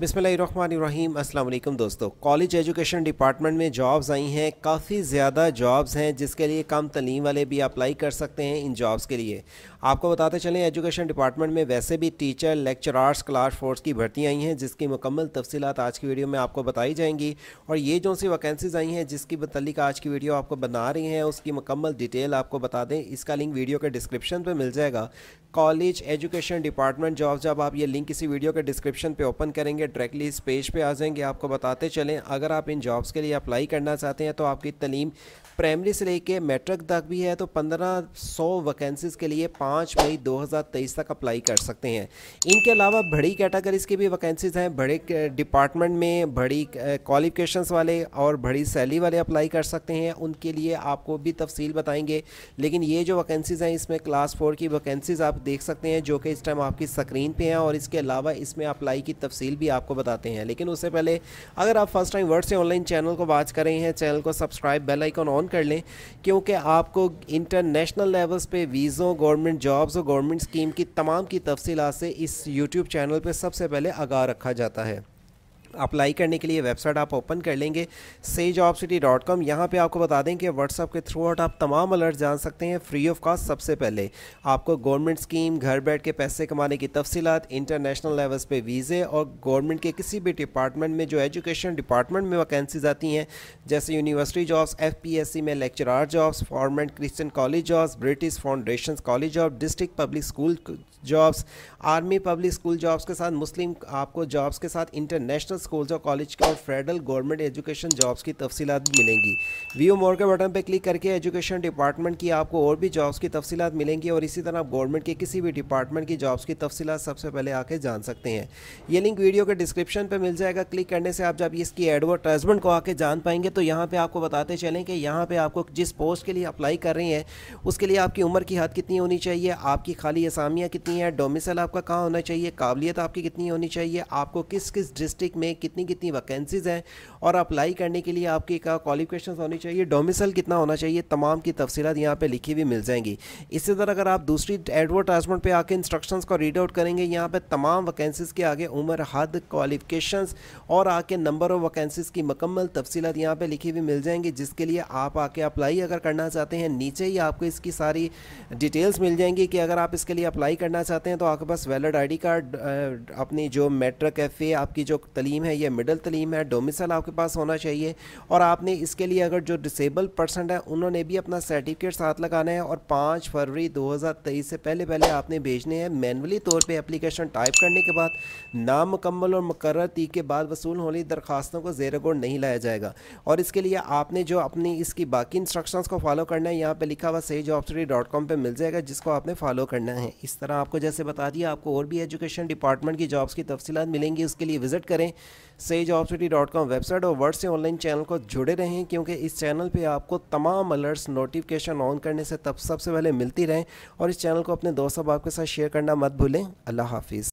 बिसमीम अल्लाम दोस्तों कॉलेज एजुकेशन डिपार्टमेंट में जॉब्स आई हैं काफ़ी ज़्यादा जॉब्स हैं जिसके लिए कम तलीम वाले भी अप्लाई कर सकते हैं इन जॉब्स के लिए आपको बताते चलें एजुकेशन डिपार्टमेंट में वैसे भी टीचर लेक्चरार्स क्लास फोर्स की भर्ती आई हैं जिसकी मुकम्मल तफसीत आज की वीडियो में आपको बताई जाएंगी और ये जो सी वैकेंसीज़ आई हैं जिसकी मतलब आज की वीडियो आपको बना रही हैं उसकी मुकम्मल डिटेल आपको बता दें इसका लिंक वीडियो के डिस्क्रिप्शन पर मिल जाएगा कॉलेज एजुकेशन डिपार्टमेंट जॉब जब आप ये लिंक किसी वीडियो के डिस्क्रिप्शन पर ओपन करेंगे जाएंगे डायरेक्टली इस पेज पे आ जाएंगे आपको बताते चलें अगर आप इन जॉब्स के लिए अप्लाई करना चाहते हैं तो आपकी तलीम प्राइमरी से लेके मैट्रिक तक भी है तो 1500 वैकेंसीज़ के लिए 5 मई 2023 तक अप्लाई कर सकते हैं इनके अलावा बड़ी कैटेगरीज़ की भी वैकेंसीज़ हैं बड़े डिपार्टमेंट में बड़ी क्वालिफिकेशंस वाले और बड़ी सैलरी वाले अप्लाई कर सकते हैं उनके लिए आपको भी तफसील बताएंगे लेकिन ये जो वैकेंसीज़ हैं इसमें क्लास फोर की वैकेंसीज़ आप देख सकते हैं जो कि इस टाइम आपकी स्क्रीन पर हैं और इसके अलावा इसमें अप्लाई की तफसील भी आपको बताते हैं लेकिन उससे पहले अगर आप फर्स्ट टाइम वर्ड से ऑनलाइन चैनल को बात कर रहे हैं चैनल को सब्सक्राइब बेल आइकॉन ऑन कर लें क्योंकि आपको इंटरनेशनल लेवल्स पे वीज़ों गवर्नमेंट जॉब्स और गवर्नमेंट स्कीम की तमाम की तफसीत से इस यूट्यूब चैनल पर सबसे पहले आगा रखा जाता है अप्लाई करने के लिए वेबसाइट आप ओपन कर लेंगे से जॉब सिटी डॉट कॉम यहाँ पर आपको बता दें कि व्हाट्सअप के थ्रू आउट आप तमाम अलर्ट जान सकते हैं फ्री ऑफ कॉस्ट सबसे पहले आपको गवर्नमेंट स्कीम घर बैठ के पैसे कमाने की तफसीत इंटरनेशनल लेवल्स पर वीज़े और गवर्नमेंट के किसी भी डिपार्टमेंट में जो एजुकेशन डिपार्टमेंट में वैकेंसीज आती हैं जैसे यूनिवर्सिटी जॉब्स सी में lecturer jobs Forman Christian college jobs British foundation college job district public school jobs army public school jobs के साथ मुस्लिम आपको जॉब्स के साथ इंटरनेशनल स्कूल्स और कॉलेज के और फेडरल गवर्नमेंट एजुकेशन जॉब्स की तफसीत भी मिलेंगी व्यू मोर के बटन पर क्लिक करके एजुकेशन डिपार्टमेंट की आपको और भी जॉब्स की तफसीत मिलेंगी और इसी तरह आप गवर्नमेंट के किसी भी डिपार्टमेंट की जॉब्स की तफसीत सबसे पहले आके जान सकते हैं ये लिंक वीडियो के डिस्क्रिप्शन पर मिल जाएगा क्लिक करने से आप जब इसकी एडवर्टाइजमेंट को आके जान पाएंगे तो यहाँ पर आपको बताते चलें कि यहाँ पर आपको जिस पोस्ट के लिए अप्लाई कर रही हैं उसके लिए आपकी उम्र की हद कितनी होनी चाहिए आपकी खाली असामियाँ कितनी करनी है डोमिसल आपका कहाँ होना चाहिए काबिलियत आपकी कितनी होनी चाहिए आपको किस किस डिस्ट्रिक्ट में कितनी कितनी वैकेंसीज़ हैं और अप्लाई करने के लिए आपकी क्या क्वालिफिकेशन होनी चाहिए डोमिसल कितना होना चाहिए तमाम की तफसीत यहाँ पर लिखी हुई मिल जाएंगी इसी तरह अगर आप दूसरी एडवर्टाइजमेंट पर आकर इंस्ट्रक्शन को रीड आउट करेंगे यहाँ पर तमाम वैकेंसीज़ के आगे उम्र हद क्वालिफिकेशन और आके नंबर ऑफ वैकेंसीज़ की मकम्मल तफसीत यहाँ पर लिखी हुई मिल जाएंगी जिसके लिए आप आके अप्लाई अगर करना चाहते हैं नीचे ही आपको इसकी सारी डिटेल्स मिल जाएंगी कि अगर आप इसके लिए अप्लाई करना करना चाहते हैं तो आपके पास वैलड आईडी कार्ड अपनी जो मेट्रा कैफ़े आपकी जो तलीम है ये मिडल तलीम है डोमिसल आपके पास होना चाहिए और आपने इसके लिए अगर जो डिसेबल पर्सन है उन्होंने भी अपना सर्टिफिकेट साथ लगाना है और पाँच फरवरी दो से पहले पहले आपने भेजने हैं मैनुअली तौर पर अप्लीकेशन टाइप करने के बाद नामकम्मल और मुकर ती के बाद वसूल होने दरखास्तों को जेर गोड नहीं लाया जाएगा और इसके लिए आपने जो अपनी इसकी बाकी इंस्ट्रक्शंस को फॉलो करना है यहाँ पे लिखा हुआ सही जॉब डॉट कॉम पर मिल जाएगा जिसको आपने फॉलो करना है इस तरह आपको जैसे बता दिया आपको और भी एजुकेशन डिपार्टमेंट की जॉब्स की तफसीत मिलेंगी उसके लिए विजिट करें सही job city dot com website और वर्ड से ऑनलाइन चैनल को जुड़े रहें क्योंकि इस चैनल पर आपको तमाम अलर्ट्स नोटिफिकेशन ऑन करने से तब सबसे पहले मिलती रहें और इस चैनल को अपने दोस्तों आपके साथ शेयर करना मत भूलें अल्लाह हाफिज़